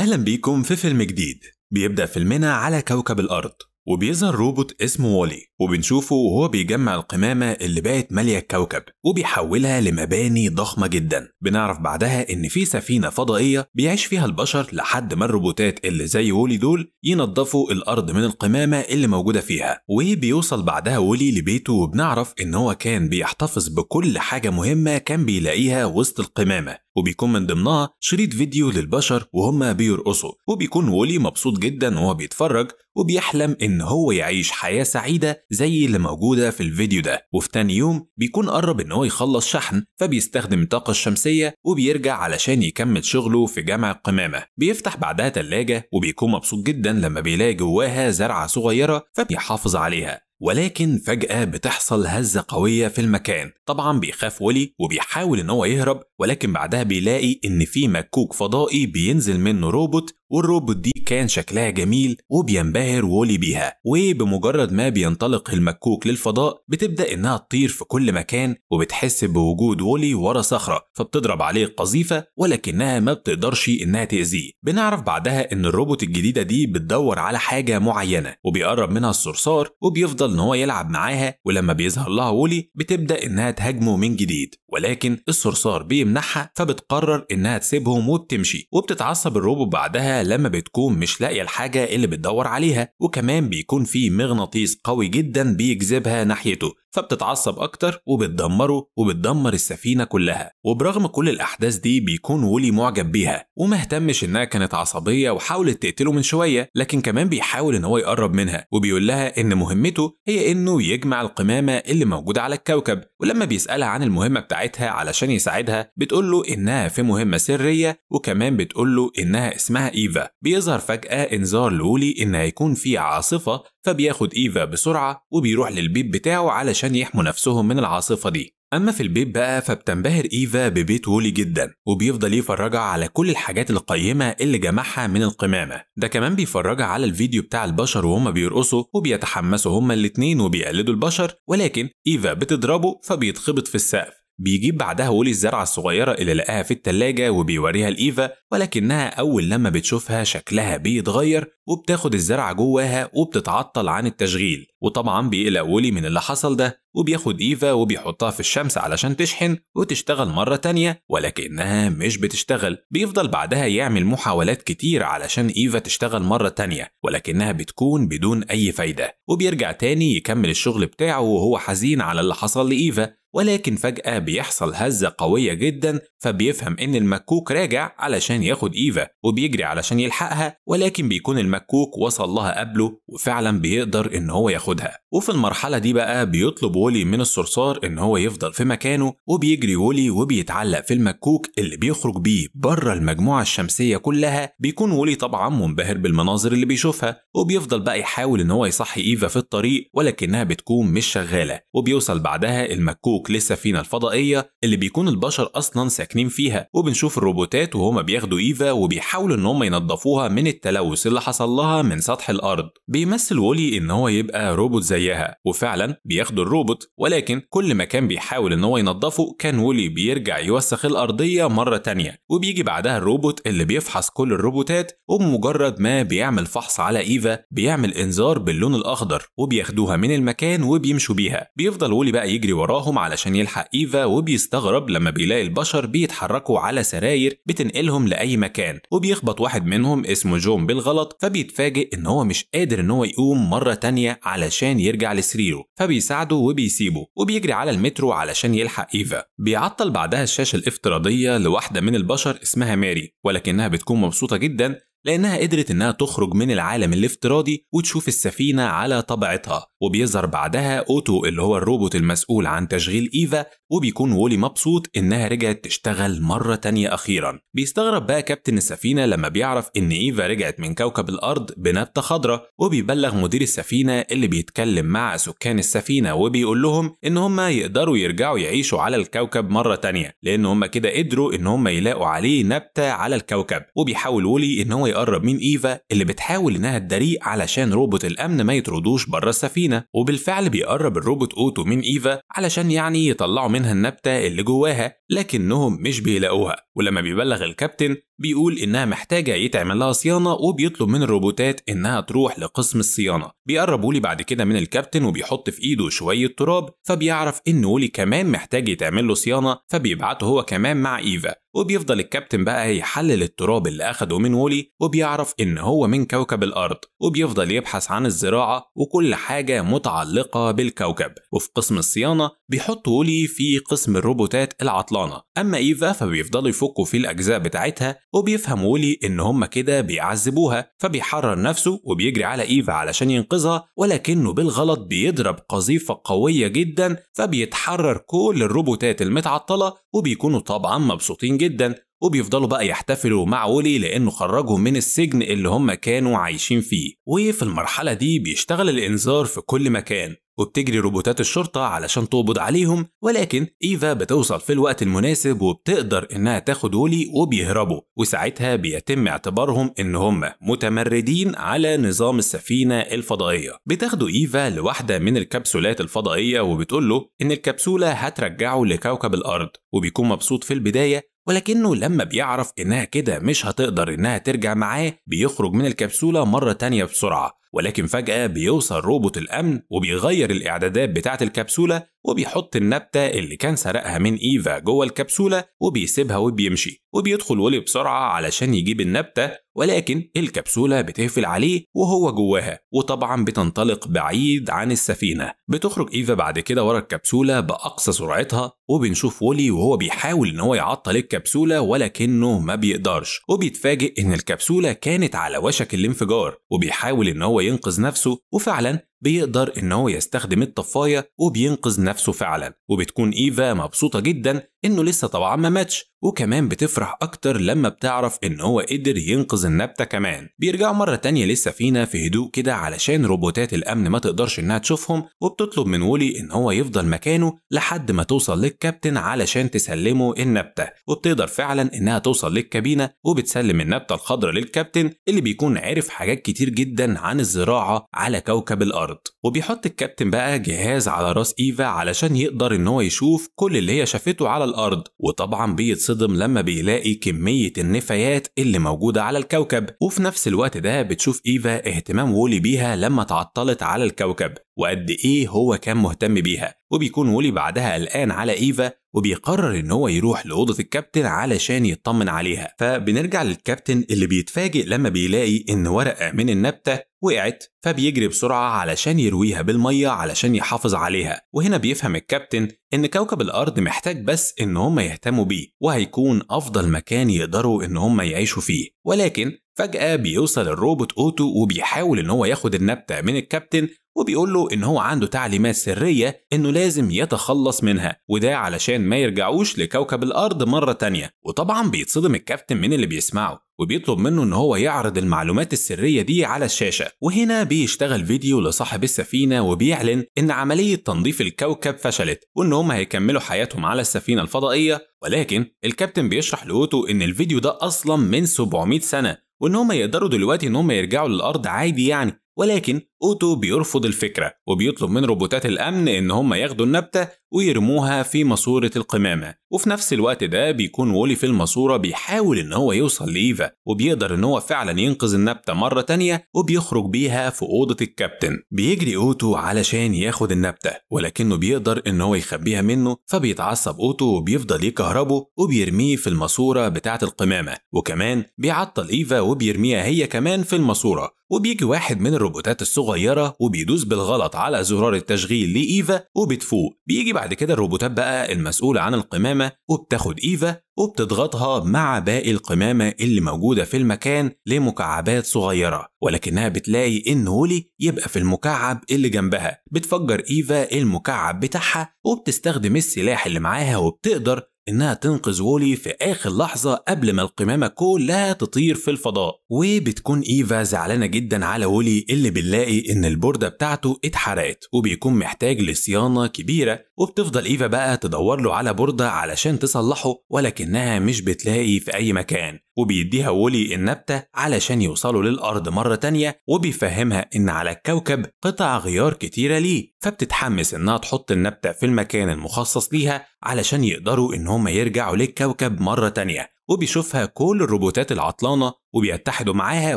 أهلا بيكم في فيلم جديد بيبدأ فيلمنا على كوكب الأرض وبيظهر روبوت اسمه وولي وبنشوفه وهو بيجمع القمامة اللي بقت مالية الكوكب وبيحولها لمباني ضخمة جدا بنعرف بعدها إن في سفينة فضائية بيعيش فيها البشر لحد ما الروبوتات اللي زي وولي دول ينظفوا الأرض من القمامة اللي موجودة فيها وبيوصل بعدها وولي لبيته وبنعرف إن هو كان بيحتفظ بكل حاجة مهمة كان بيلاقيها وسط القمامة وبيكون من ضمنها شريط فيديو للبشر وهم بيرقصوا وبيكون وولي مبسوط جدا وهو بيتفرج وبيحلم ان هو يعيش حياة سعيدة زي اللي موجودة في الفيديو ده وفي تاني يوم بيكون قرب إن هو يخلص شحن فبيستخدم الطاقة الشمسية وبيرجع علشان يكمل شغله في جامع القمامة بيفتح بعدها تلاجة وبيكون مبسوط جدا لما بيلاقي جواها زرعة صغيرة فبيحافظ عليها ولكن فجأة بتحصل هزة قوية في المكان طبعا بيخاف ولي وبيحاول ان هو يهرب ولكن بعدها بيلاقي ان في مكوك فضائي بينزل منه روبوت والروبوت دي كان شكلها جميل وبينبهر وولي بيها وبمجرد ما بينطلق المكوك للفضاء بتبدأ انها تطير في كل مكان وبتحس بوجود وولي ورا صخرة فبتضرب عليه قذيفة ولكنها ما بتقدرش انها تأذيه بنعرف بعدها ان الروبوت الجديدة دي بتدور على حاجة معينة وبيقرب منها الصرصار وبيفضل بيفضل إن هو يلعب معاها ولما بيظهر لها وولي بتبدأ إنها تهاجمه من جديد ولكن الصرصار بيمنعها فبتقرر إنها تسيبهم وبتمشي وبتتعصب الروبو بعدها لما بتكون مش لاقية الحاجة اللي بتدور عليها وكمان بيكون في مغناطيس قوي جدا بيجذبها ناحيته فبتتعصب أكتر وبتدمره وبتدمر السفينة كلها وبرغم كل الأحداث دي بيكون وولي معجب بيها ومهتمش إنها كانت عصبية وحاولت تقتله من شوية لكن كمان بيحاول إن هو يقرب منها وبيقول لها إن مهمته هي إنه يجمع القمامة اللي موجودة على الكوكب ولما بيسألها عن المهمة بتاعتها علشان يساعدها بتقول له إنها في مهمة سرية وكمان بتقول له إنها اسمها إيفا بيظهر فجأة إنذار لولي إن هيكون في عاصفة فبياخد إيفا بسرعة وبيروح للبيت بتاعه علشان يحموا نفسهم من العاصفة دي أما في البيت بقى فبتنبهر إيفا ببيت وولي جدا وبيفضل يفرجها على كل الحاجات القيمة اللي جمعها من القمامة ده كمان بيفرجها على الفيديو بتاع البشر وهم بيرقصوا وبيتحمسوا هما الاتنين وبيقلدوا البشر ولكن إيفا بتضربه فبيتخبط في السقف بيجيب بعدها وولي الزرعة الصغيرة اللي لقاها في التلاجة وبيوريها لإيفا ولكنها أول لما بتشوفها شكلها بيتغير وبتاخد الزرعة جواها وبتتعطل عن التشغيل وطبعا بيقلق وولي من اللي حصل ده وبياخد إيفا وبيحطها في الشمس علشان تشحن وتشتغل مرة تانية ولكنها مش بتشتغل بيفضل بعدها يعمل محاولات كتير علشان إيفا تشتغل مرة تانية ولكنها بتكون بدون أي فايدة وبيرجع تاني يكمل الشغل بتاعه وهو حزين على اللي حصل لإيفا ولكن فجأة بيحصل هزة قوية جدا فبيفهم إن المكوك راجع علشان ياخد إيفا وبيجري علشان يلحقها ولكن بيكون المكوك وصل لها قبله وفعلا بيقدر إن هو ياخدها وفي المرحلة دي بقى بيطلب وولي من الصرصار إن هو يفضل في مكانه وبيجري وولي وبيتعلق في المكوك اللي بيخرج بيه بره المجموعة الشمسية كلها بيكون وولي طبعا منبهر بالمناظر اللي بيشوفها وبيفضل بقى يحاول إن هو يصحي إيفا في الطريق ولكنها بتكون مش شغالة وبيوصل بعدها المكوك مبروك للسفينة الفضائية اللي بيكون البشر أصلا ساكنين فيها وبنشوف الروبوتات وهما بياخدوا إيفا وبيحاولوا إن هما ينظفوها من التلوث اللي حصل لها من سطح الأرض بيمثل وولي إن هو يبقى روبوت زيها وفعلا بياخدوا الروبوت ولكن كل ما كان بيحاول إن هو ينظفه كان وولي بيرجع يوسخ الأرضية مرة تانية وبيجي بعدها الروبوت اللي بيفحص كل الروبوتات وبمجرد ما بيعمل فحص على إيفا بيعمل إنذار باللون الأخضر وبياخدوها من المكان وبيمشوا بيها بيفضل وولي بقى يجري وراهم علشان يلحق إيفا وبيستغرب لما بيلاقي البشر بيتحركوا على سراير بتنقلهم لأي مكان وبيخبط واحد منهم اسمه جون بالغلط فبيتفاجئ إن هو مش قادر إن هو يقوم مرة تانية علشان يرجع لسريره فبيساعده وبيسيبه وبيجري على المترو علشان يلحق إيفا بيعطل بعدها الشاشة الافتراضية لواحدة من البشر اسمها ماري ولكنها بتكون مبسوطة جدا لأنها قدرت إنها تخرج من العالم الافتراضي وتشوف السفينة على طبيعتها وبيظهر بعدها أوتو اللي هو الروبوت المسؤول عن تشغيل إيفا وبيكون وولي مبسوط إنها رجعت تشتغل مرة تانية أخيرا بيستغرب بقى كابتن السفينة لما بيعرف إن إيفا رجعت من كوكب الأرض بنبتة خضراء وبيبلغ مدير السفينة اللي بيتكلم مع سكان السفينة وبيقول لهم إن هم يقدروا يرجعوا يعيشوا على الكوكب مرة تانية لأن هم كده قدروا إن هم يلاقوا عليه نبتة على الكوكب وبيحاول وولي إن هو يقرب من إيفا اللي بتحاول إنها تدري علشان روبوت الأمن ما يطردوش بره السفينة وبالفعل بيقرب الروبوت أوتو من إيفا علشان يعني يطلعوا من منها النبتة اللي جواها لكنهم مش بيلاقوها ولما بيبلغ الكابتن بيقول إنها محتاجة يتعمل لها صيانة وبيطلب من الروبوتات إنها تروح لقسم الصيانة بيقرب وولي بعد كده من الكابتن وبيحط في إيده شوية تراب فبيعرف إن وولي كمان محتاج يتعمل له صيانة فبيبعته هو كمان مع إيفا وبيفضل الكابتن بقى يحلل التراب اللي أخده من وولي وبيعرف إن هو من كوكب الأرض وبيفضل يبحث عن الزراعة وكل حاجة متعلقة بالكوكب وفي قسم الصيانة بيحط وولي في قسم الروبوتات العطلانة البطلانه اما ايفا فبيفضلوا يفكوا فيه الاجزاء بتاعتها وبيفهم وولي ان هم كده بيعذبوها فبيحرر نفسه وبيجري على ايفا علشان ينقذها ولكنه بالغلط بيضرب قذيفه قويه جدا فبيتحرر كل الروبوتات المتعطله وبيكونوا طبعا مبسوطين جدا وبيفضلوا بقى يحتفلوا مع وولي لانه خرجهم من السجن اللي هم كانوا عايشين فيه وفي المرحله دي بيشتغل الانذار في كل مكان وبتجري روبوتات الشرطة علشان تقبض عليهم ولكن إيفا بتوصل في الوقت المناسب وبتقدر إنها تاخد ولي وبيهربوا وساعتها بيتم اعتبارهم إن هم متمردين على نظام السفينة الفضائية بتاخدوا إيفا لواحدة من الكبسولات الفضائية وبتقول له إن الكبسولة هترجعه لكوكب الأرض وبيكون مبسوط في البداية ولكنه لما بيعرف إنها كده مش هتقدر إنها ترجع معاه بيخرج من الكبسولة مرة تانية بسرعة ولكن فجأة بيوصل روبوت الأمن وبيغير الإعدادات بتاعة الكبسولة وبيحط النبتة اللي كان سرقها من إيفا جوه الكبسولة وبيسيبها وبيمشي وبيدخل ولي بسرعة علشان يجيب النبتة ولكن الكبسولة بتقفل عليه وهو جواها وطبعا بتنطلق بعيد عن السفينة بتخرج إيفا بعد كده ورا الكبسولة بأقصى سرعتها وبنشوف وولي وهو بيحاول إن هو يعطل الكبسولة ولكنه ما بيقدرش وبيتفاجئ إن الكبسولة كانت على وشك الانفجار وبيحاول إن هو ينقذ نفسه وفعلا بيقدر إن هو يستخدم الطفاية وبينقذ نفسه فعلا وبتكون إيفا مبسوطة جدا إنه لسه طبعا ما ماتش وكمان بتفرح أكتر لما بتعرف إن هو قدر ينقذ النبتة كمان بيرجعوا مرة تانية فينا في هدوء كده علشان روبوتات الأمن ما تقدرش إنها تشوفهم وبتطلب من وولي إن هو يفضل مكانه لحد ما توصل للكابتن علشان تسلمه النبتة وبتقدر فعلا إنها توصل للكابينة وبتسلم النبتة الخضراء للكابتن اللي بيكون عارف حاجات كتير جدا عن الزراعة على كوكب الأرض الأرض وبيحط الكابتن بقى جهاز على راس إيفا علشان يقدر إن هو يشوف كل اللي هي شافته على الأرض وطبعا بيتصدم لما بيلاقي كمية النفايات اللي موجودة على الكوكب وفي نفس الوقت ده بتشوف إيفا اهتمام وولي بيها لما تعطلت على الكوكب وقد إيه هو كان مهتم بيها وبيكون وولي بعدها قلقان على إيفا وبيقرر ان هو يروح لاوضه الكابتن علشان يطمن عليها فبنرجع للكابتن اللي بيتفاجئ لما بيلاقي ان ورقه من النبته وقعت فبيجري بسرعه علشان يرويها بالميه علشان يحافظ عليها وهنا بيفهم الكابتن ان كوكب الارض محتاج بس ان هم يهتموا بيه وهيكون افضل مكان يقدروا ان هم يعيشوا فيه ولكن فجأة بيوصل الروبوت أوتو وبيحاول إن هو ياخد النبتة من الكابتن وبيقول له إن هو عنده تعليمات سرية إنه لازم يتخلص منها وده علشان ما يرجعوش لكوكب الأرض مرة تانية وطبعا بيتصدم الكابتن من اللي بيسمعه وبيطلب منه ان هو يعرض المعلومات السريه دي على الشاشه وهنا بيشتغل فيديو لصاحب السفينه وبيعلن ان عمليه تنظيف الكوكب فشلت وان هم هيكملوا حياتهم على السفينه الفضائيه ولكن الكابتن بيشرح لاوتو ان الفيديو ده اصلا من 700 سنه وان هم يقدروا دلوقتي ان هم يرجعوا للارض عادي يعني ولكن أوتو بيرفض الفكرة وبيطلب من روبوتات الأمن إن هم ياخدوا النبتة ويرموها في ماسورة القمامة وفي نفس الوقت ده بيكون وولي في الماسورة بيحاول إن هو يوصل لإيفا وبيقدر إن هو فعلا ينقذ النبتة مرة تانية وبيخرج بيها في أوضة الكابتن بيجري أوتو علشان ياخد النبتة ولكنه بيقدر إن هو يخبيها منه فبيتعصب أوتو وبيفضل يكهربه وبيرميه في الماسورة بتاعة القمامة وكمان بيعطل إيفا وبيرميها هي كمان في الماسورة وبيجي واحد من الروبوتات الصغيرة وبيدوس بالغلط على زرار التشغيل لإيفا وبتفوق بيجي بعد كده الروبوتات بقى المسؤولة عن القمامة وبتاخد إيفا وبتضغطها مع باقي القمامة اللي موجودة في المكان لمكعبات صغيرة ولكنها بتلاقي إن هولي يبقى في المكعب اللي جنبها بتفجر إيفا المكعب بتاعها وبتستخدم السلاح اللي معاها وبتقدر إنها تنقذ وولي في آخر لحظة قبل ما القمامة كلها تطير في الفضاء وبتكون إيفا زعلانة جدا على وولي اللي بنلاقي إن البوردة بتاعته اتحرقت وبيكون محتاج لصيانة كبيرة وبتفضل إيفا بقى تدور له على بوردة علشان تصلحه ولكنها مش بتلاقي في أي مكان وبيديها وولي النبتة علشان يوصلوا للأرض مرة تانية وبيفهمها إن على الكوكب قطع غيار كتيرة ليه فبتتحمس إنها تحط النبتة في المكان المخصص ليها علشان يقدروا إن هم يرجعوا للكوكب مرة تانية وبيشوفها كل الروبوتات العطلانة وبيتحدوا معاها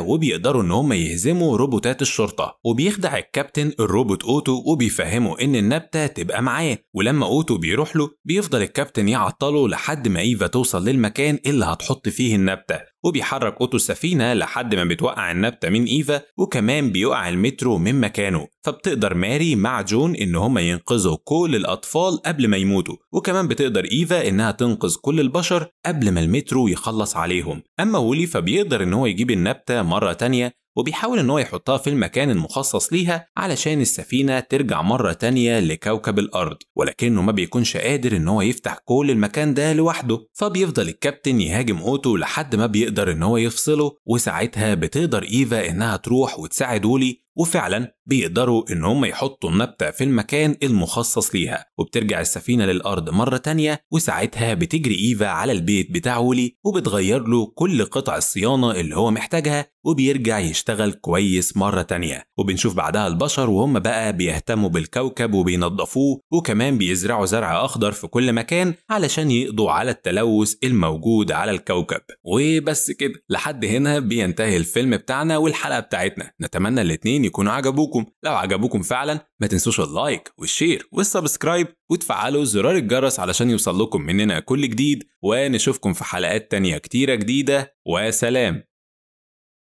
وبيقدروا ان هم يهزموا روبوتات الشرطه وبيخدع الكابتن الروبوت اوتو وبيفهمه ان النبته تبقى معاه ولما اوتو بيروح له بيفضل الكابتن يعطله لحد ما ايفا توصل للمكان اللي هتحط فيه النبته وبيحرك اوتو السفينه لحد ما بتوقع النبته من ايفا وكمان بيقع المترو من مكانه فبتقدر ماري مع جون ان هم ينقذوا كل الاطفال قبل ما يموتوا وكمان بتقدر ايفا انها تنقذ كل البشر قبل ما المترو يخلص عليهم اما وولي فبيقدر إن هو يجيب النبتة مرة تانية وبيحاول إن هو يحطها في المكان المخصص ليها علشان السفينة ترجع مرة تانية لكوكب الأرض ولكنه ما بيكونش قادر إن هو يفتح كل المكان ده لوحده فبيفضل الكابتن يهاجم أوتو لحد ما بيقدر إن هو يفصله وساعتها بتقدر إيفا إنها تروح وتساعد ولي وفعلا بيقدروا إن هم يحطوا النبتة في المكان المخصص ليها وبترجع السفينة للأرض مرة تانية وساعتها بتجري إيفا على البيت بتاع وولي وبتغير له كل قطع الصيانة اللي هو محتاجها وبيرجع يشتغل كويس مرة تانية وبنشوف بعدها البشر وهم بقى بيهتموا بالكوكب وبينظفوه وكمان بيزرعوا زرع أخضر في كل مكان علشان يقضوا على التلوث الموجود على الكوكب وبس كده لحد هنا بينتهي الفيلم بتاعنا والحلقة بتاعتنا نتمنى الاتنين يكونوا عجبوك عجبوكم لو عجبوكم فعلا ما تنسوش اللايك والشير والسبسكرايب وتفعلوا زرار الجرس علشان يوصل لكم مننا كل جديد ونشوفكم في حلقات تانية كتيرة جديدة وسلام